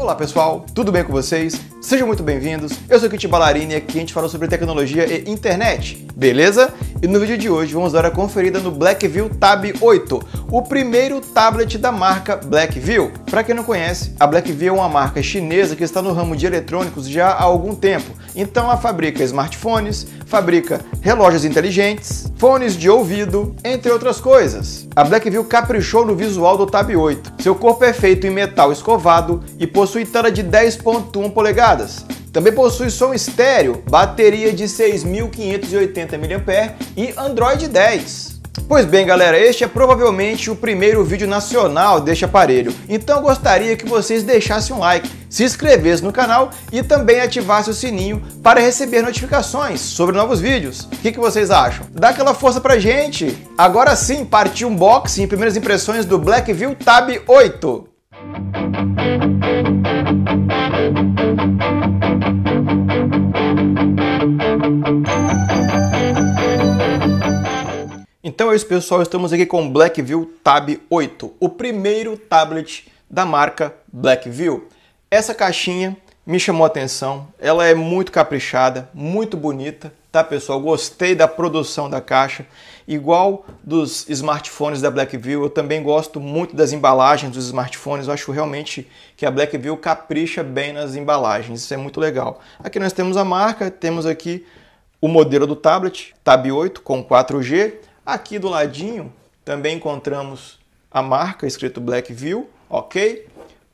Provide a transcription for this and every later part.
Olá pessoal, tudo bem com vocês? Sejam muito bem-vindos. Eu sou Kit Balarini e aqui a gente fala sobre tecnologia e internet, beleza? E no vídeo de hoje vamos dar a conferida no Blackview Tab 8, o primeiro tablet da marca Blackview. Para quem não conhece, a Blackview é uma marca chinesa que está no ramo de eletrônicos já há algum tempo. Então ela fabrica smartphones, fabrica relógios inteligentes, fones de ouvido, entre outras coisas. A Blackview caprichou no visual do Tab 8. Seu corpo é feito em metal escovado e possui possui tela de 10.1 polegadas. Também possui som estéreo, bateria de 6.580 mAh e Android 10. Pois bem, galera, este é provavelmente o primeiro vídeo nacional deste aparelho, então gostaria que vocês deixassem um like, se inscrevessem no canal e também ativassem o sininho para receber notificações sobre novos vídeos. O que, que, vocês acham? Dá aquela força pra gente! Agora sim, partiu unboxing e primeiras impressões do Blackview Tab 8. Então é isso, pessoal. Estamos aqui com o Blackview Tab 8, o primeiro tablet da marca Blackview. Essa caixinha me chamou a atenção. Ela é muito caprichada, muito bonita, tá, pessoal? Gostei da produção da caixa. Igual dos smartphones da Blackview, eu também gosto muito das embalagens dos smartphones. Eu acho realmente que a Blackview capricha bem nas embalagens. Isso é muito legal. Aqui nós temos a marca, temos aqui o modelo do tablet, Tab 8 com 4G Aqui do ladinho também encontramos a marca escrito Blackview, ok?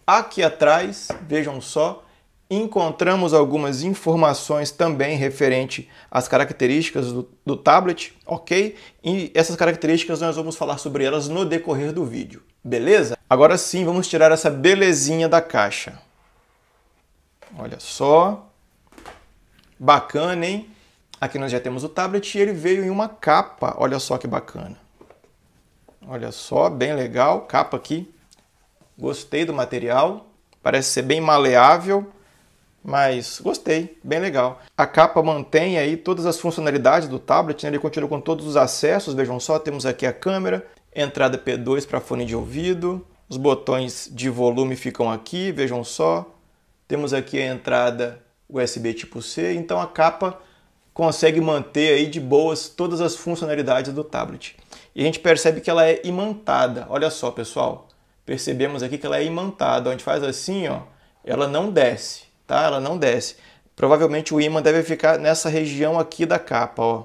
Aqui atrás, vejam só, encontramos algumas informações também referente às características do, do, tablet, ok? E essas características nós vamos falar sobre elas no decorrer do vídeo, beleza? Agora sim, vamos tirar essa belezinha da caixa. Olha só. Bacana, hein? Aqui nós já temos o tablet e ele veio em uma capa. Olha só que bacana. Olha só, bem legal. Capa aqui. Gostei do material. Parece ser bem maleável, mas gostei, bem legal. A capa mantém aí todas as funcionalidades do tablet, né? ele continua com todos os acessos. Vejam só, temos aqui a câmera, entrada P2 para fone de ouvido, os botões de volume ficam aqui, vejam só. Temos aqui a entrada USB tipo C, então a capa consegue manter aí de boas todas as funcionalidades do tablet. E a gente percebe que ela é imantada. Olha só, pessoal. Percebemos aqui que ela é imantada. A gente faz assim, ó, ela não desce, tá? Ela não desce. Provavelmente o ímã deve ficar nessa região aqui da capa, ó.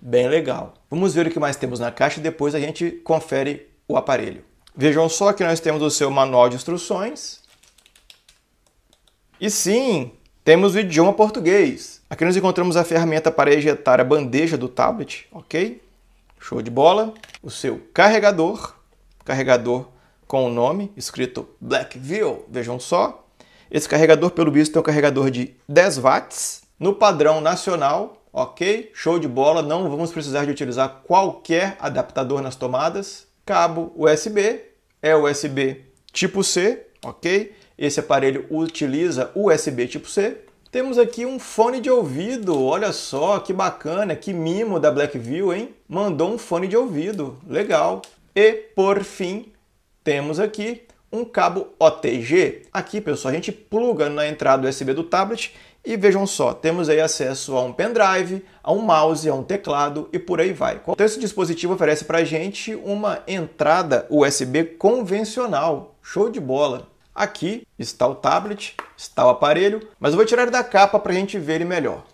Bem legal. Vamos ver o que mais temos na caixa e depois a gente confere o aparelho. Vejam só que nós temos o seu manual de instruções. E sim, temos o idioma português. Aqui nós encontramos a ferramenta para ejetar a bandeja do tablet, ok? Show de bola. O seu carregador, carregador com o nome escrito Blackview, vejam só. Esse carregador, pelo visto, é um carregador de 10 watts, no padrão nacional, ok? Show de bola, não vamos precisar de utilizar qualquer adaptador nas tomadas. Cabo USB, é USB tipo C, ok? Esse aparelho utiliza USB tipo C. Temos aqui um fone de ouvido, olha só que bacana, que mimo da Blackview, hein? Mandou um fone de ouvido, legal. E, por fim, temos aqui um cabo OTG. Aqui, pessoal, a gente pluga na entrada USB do tablet e vejam só, temos aí acesso a um pendrive, a um mouse, a um teclado e por aí vai. Então esse dispositivo oferece para a gente uma entrada USB convencional. Show de bola! Aqui está o tablet, está o aparelho, mas eu vou tirar ele da capa para a gente ver ele melhor.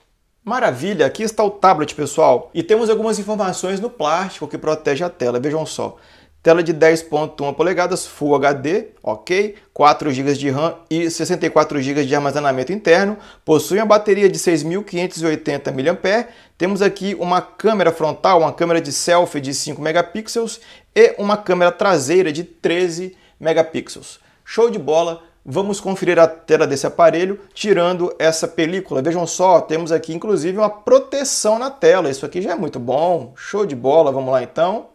Maravilha, aqui está o tablet, pessoal. E temos algumas informações no plástico que protege a tela, vejam só. Tela de 10.1 polegadas, Full HD, ok, 4 GB de RAM e 64 GB de armazenamento interno, possui uma bateria de 6.580 mAh, temos aqui uma câmera frontal, uma câmera de selfie de 5 megapixels e uma câmera traseira de 13 megapixels. Show de bola! Vamos conferir a tela desse aparelho tirando essa película. Vejam só, temos aqui inclusive uma proteção na tela. Isso aqui já é muito bom. Show de bola, vamos lá então.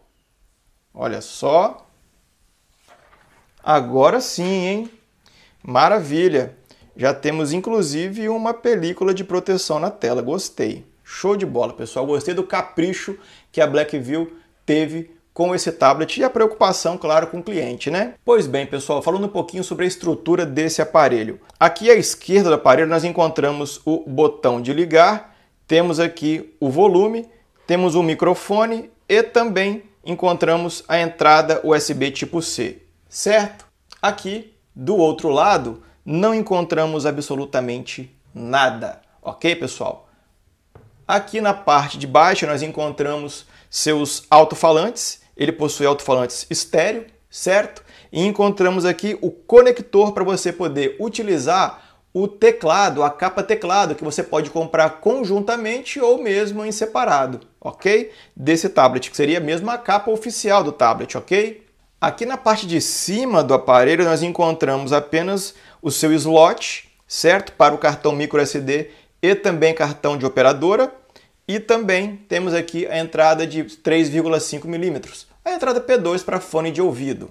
Olha só. Agora sim, hein? Maravilha! Já temos inclusive uma película de proteção na tela. Gostei. Show de bola, pessoal. Gostei do capricho que a Blackview teve com esse tablet e a preocupação, claro, com o cliente, né? Pois bem, pessoal, falando um pouquinho sobre a estrutura desse aparelho. Aqui à esquerda do aparelho nós encontramos o botão de ligar, temos aqui o volume, temos o microfone e também encontramos a entrada USB tipo C, certo? Aqui, do outro lado, não encontramos absolutamente nada, ok, pessoal? Aqui na parte de baixo nós encontramos seus alto-falantes ele possui alto-falantes estéreo, certo? E encontramos aqui o conector para você poder utilizar o teclado, a capa teclado, que você pode comprar conjuntamente ou mesmo em separado, ok? Desse tablet, que seria mesmo a capa oficial do tablet, ok? Aqui na parte de cima do aparelho nós encontramos apenas o seu slot, certo? Para o cartão micro SD e também cartão de operadora, e também temos aqui a entrada de 3,5 milímetros, a entrada P2 para fone de ouvido.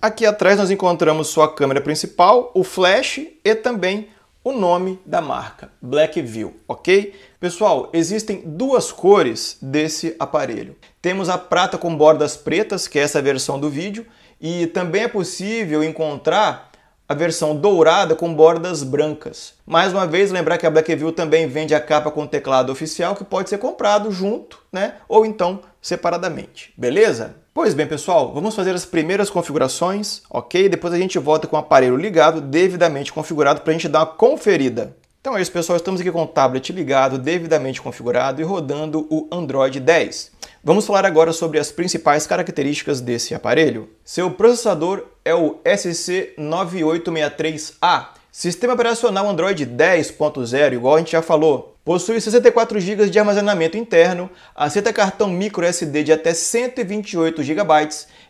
Aqui atrás nós encontramos sua câmera principal, o flash e também o nome da marca, Blackview, ok? Pessoal, existem duas cores desse aparelho. Temos a prata com bordas pretas, que é essa versão do vídeo, e também é possível encontrar a versão dourada com bordas brancas. Mais uma vez, lembrar que a Black também vende a capa com teclado oficial que pode ser comprado junto, né? Ou então separadamente, beleza? Pois bem, pessoal, vamos fazer as primeiras configurações, ok? Depois a gente volta com o aparelho ligado, devidamente configurado, para a gente dar uma conferida. Então é isso, pessoal. Estamos aqui com o tablet ligado, devidamente configurado e rodando o Android 10. Vamos falar agora sobre as principais características desse aparelho. Seu processador é o SC9863A, sistema operacional Android 10.0, igual a gente já falou. Possui 64 GB de armazenamento interno, aceita cartão micro SD de até 128 GB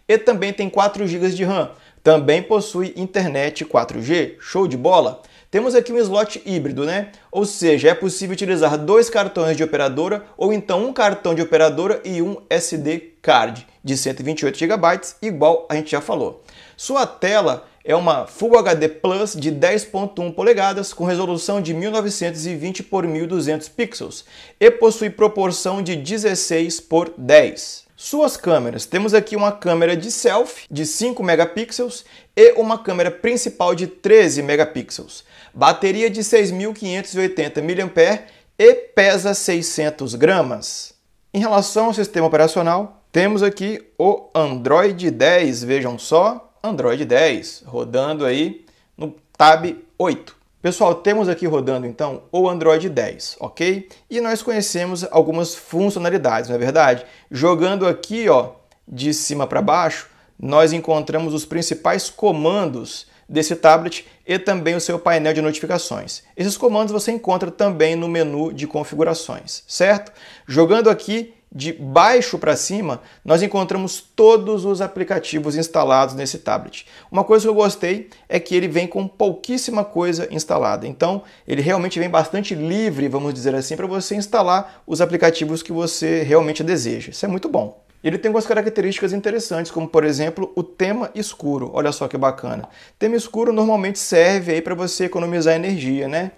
e também tem 4 GB de RAM. Também possui internet 4G, show de bola. Temos aqui um slot híbrido, né? Ou seja, é possível utilizar dois cartões de operadora ou então um cartão de operadora e um SD card de 128 GB, igual a gente já falou. Sua tela é uma Full HD Plus de 10.1 polegadas com resolução de 1920 por 1200 pixels e possui proporção de 16 por 10. Suas câmeras. Temos aqui uma câmera de selfie de 5 megapixels e uma câmera principal de 13 megapixels. Bateria de 6.580 mAh e pesa 600 gramas. Em relação ao sistema operacional, temos aqui o Android 10, vejam só, Android 10, rodando aí no Tab 8. Pessoal, temos aqui rodando então o Android 10, ok? E nós conhecemos algumas funcionalidades, não é verdade? Jogando aqui, ó, de cima para baixo, nós encontramos os principais comandos desse tablet e também o seu painel de notificações. Esses comandos você encontra também no menu de configurações, certo? Jogando aqui de baixo para cima, nós encontramos todos os aplicativos instalados nesse tablet. Uma coisa que eu gostei é que ele vem com pouquíssima coisa instalada. Então, ele realmente vem bastante livre, vamos dizer assim, para você instalar os aplicativos que você realmente deseja. Isso é muito bom. Ele tem algumas características interessantes, como por exemplo o tema escuro. Olha só que bacana. Tema escuro normalmente serve aí para você economizar energia, né?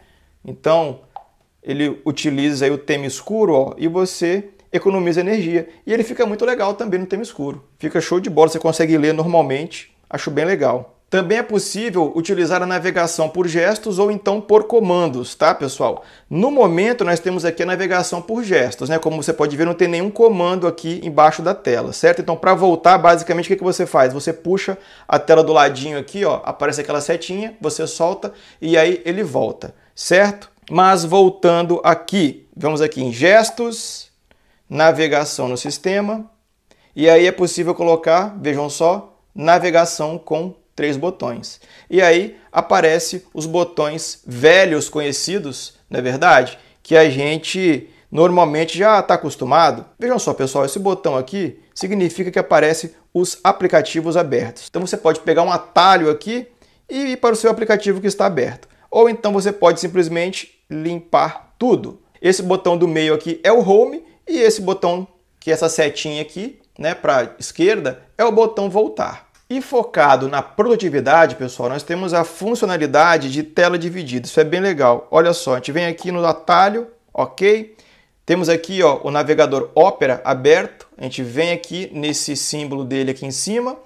Então, ele utiliza aí o tema escuro ó, e você economiza energia. E ele fica muito legal também no tema escuro. Fica show de bola, você consegue ler normalmente. Acho bem legal. Também é possível utilizar a navegação por gestos ou então por comandos, tá, pessoal? No momento, nós temos aqui a navegação por gestos, né? Como você pode ver, não tem nenhum comando aqui embaixo da tela, certo? Então, para voltar, basicamente, o que, que você faz? Você puxa a tela do ladinho aqui, ó, aparece aquela setinha, você solta e aí ele volta, certo? Mas voltando aqui, vamos aqui em gestos, navegação no sistema. E aí é possível colocar, vejam só, navegação com três botões. E aí aparece os botões velhos conhecidos, não é verdade? Que a gente normalmente já está acostumado. Vejam só, pessoal, esse botão aqui significa que aparece os aplicativos abertos. Então você pode pegar um atalho aqui e ir para o seu aplicativo que está aberto. Ou então você pode simplesmente limpar tudo. Esse botão do meio aqui é o Home e esse botão, que é essa setinha aqui, né, para esquerda, é o botão voltar. E focado na produtividade, pessoal, nós temos a funcionalidade de tela dividida. Isso é bem legal. Olha só, a gente vem aqui no atalho, ok? Temos aqui ó, o navegador Opera aberto. A gente vem aqui nesse símbolo dele aqui em cima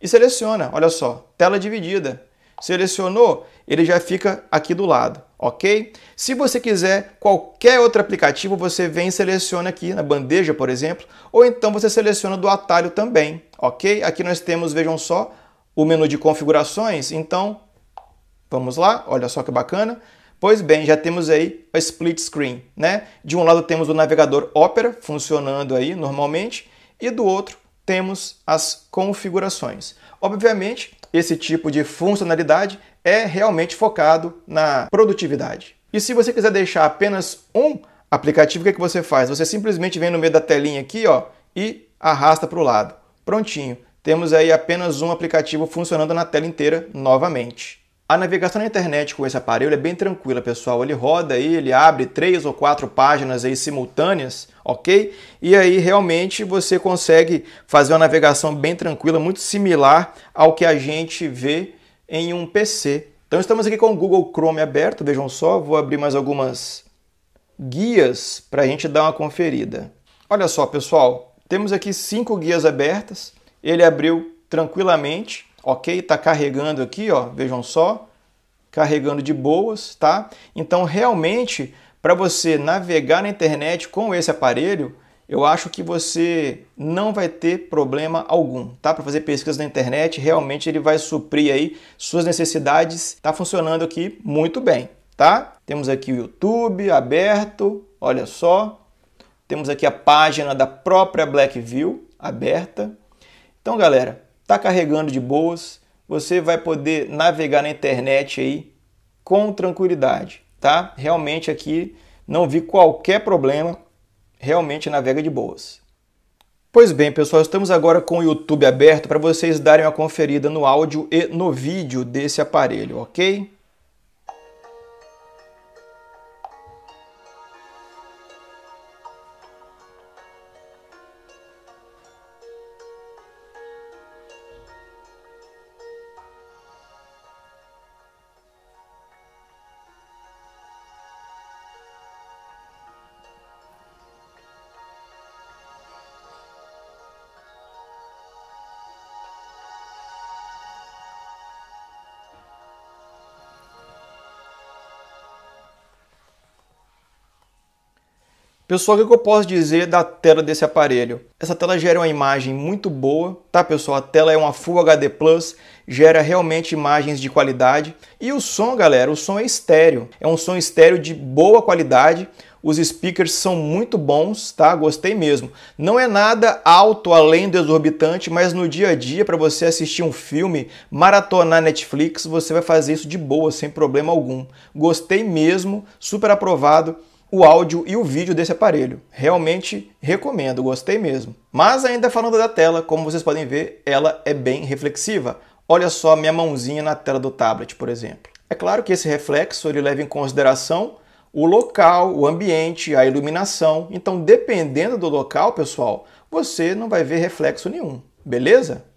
e seleciona, olha só, tela dividida. Selecionou, ele já fica aqui do lado, ok? Se você quiser qualquer outro aplicativo, você vem e seleciona aqui na bandeja, por exemplo, ou então você seleciona do atalho também, ok? Aqui nós temos, vejam só, o menu de configurações, então vamos lá, olha só que bacana. Pois bem, já temos aí a split screen, né? De um lado temos o navegador Opera funcionando aí normalmente e do outro temos as configurações. Obviamente, esse tipo de funcionalidade é realmente focado na produtividade. E se você quiser deixar apenas um aplicativo, o que, é você faz? Você simplesmente vem no meio da telinha aqui ó, e arrasta para o lado. Prontinho. Temos aí apenas um aplicativo funcionando na tela inteira novamente. A navegação na internet com esse aparelho é bem tranquila, pessoal. Ele roda aí, ele abre três ou quatro páginas aí simultâneas, ok? E aí realmente você consegue fazer uma navegação bem tranquila, muito similar ao que a gente vê em um PC. Então estamos aqui com o Google Chrome aberto, vejam só, vou abrir mais algumas guias para a gente dar uma conferida. Olha só, pessoal, temos aqui cinco guias abertas, ele abriu tranquilamente ok? Está carregando aqui, ó, vejam só, carregando de boas, tá? Então, realmente, para você navegar na internet com esse aparelho, eu acho que você não vai ter problema algum, tá? Para fazer pesquisa na internet, realmente ele vai suprir aí suas necessidades. Está funcionando aqui muito bem, tá? Temos aqui o YouTube aberto, olha só. Temos aqui a página da própria Blackview aberta. Então, galera, está carregando de boas, você vai poder navegar na internet aí com tranquilidade, tá? Realmente aqui não vi qualquer problema, realmente navega de boas. Pois bem, pessoal, estamos agora com o YouTube aberto para vocês darem uma conferida no áudio e no vídeo desse aparelho, ok? Pessoal, o que eu posso dizer da tela desse aparelho? Essa tela gera uma imagem muito boa, tá pessoal? A tela é uma Full HD Plus, gera realmente imagens de qualidade. E o som, galera, o som é estéreo. É um som estéreo de boa qualidade. Os speakers são muito bons, tá? Gostei mesmo. Não é nada alto além do exorbitante, mas no dia a dia, para você assistir um filme, maratonar Netflix, você vai fazer isso de boa, sem problema algum. Gostei mesmo, super aprovado o áudio e o vídeo desse aparelho. Realmente recomendo, gostei mesmo. Mas ainda falando da tela, como vocês podem ver, ela é bem reflexiva. Olha só a minha mãozinha na tela do tablet, por exemplo. É claro que esse reflexo ele leva em consideração o local, o ambiente, a iluminação. Então, dependendo do local, pessoal, você não vai ver reflexo nenhum, beleza?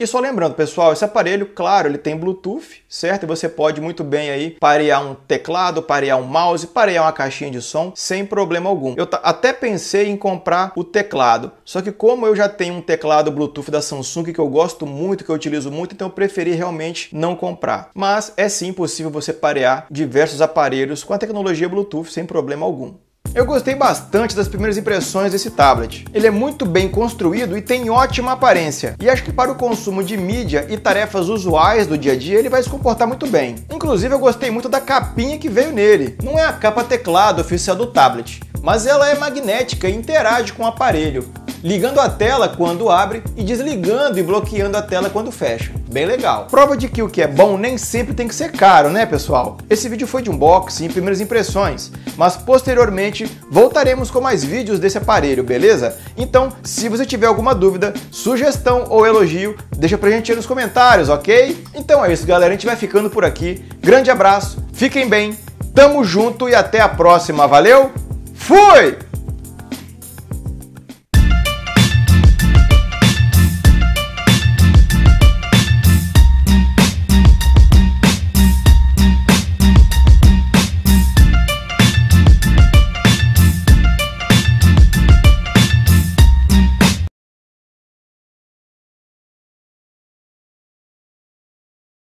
E só lembrando, pessoal, esse aparelho, claro, ele tem Bluetooth, certo? E você pode muito bem aí parear um teclado, parear um mouse, parear uma caixinha de som sem problema algum. Eu até pensei em comprar o teclado, só que como eu já tenho um teclado Bluetooth da Samsung que eu gosto muito, que eu utilizo muito, então eu preferi realmente não comprar. Mas é sim possível você parear diversos aparelhos com a tecnologia Bluetooth sem problema algum. Eu gostei bastante das primeiras impressões desse tablet. Ele é muito bem construído e tem ótima aparência, e acho que para o consumo de mídia e tarefas usuais do dia a dia ele vai se comportar muito bem. Inclusive eu gostei muito da capinha que veio nele. Não é a capa teclado oficial do tablet, mas ela é magnética e interage com o aparelho, ligando a tela quando abre e desligando e bloqueando a tela quando fecha bem legal. Prova de que o que é bom nem sempre tem que ser caro, né pessoal? Esse vídeo foi de unboxing e primeiras impressões, mas posteriormente voltaremos com mais vídeos desse aparelho, beleza? Então, se você tiver alguma dúvida, sugestão ou elogio, deixa pra gente aí nos comentários, ok? Então é isso galera, a gente vai ficando por aqui. Grande abraço, fiquem bem, tamo junto e até a próxima, valeu? Fui!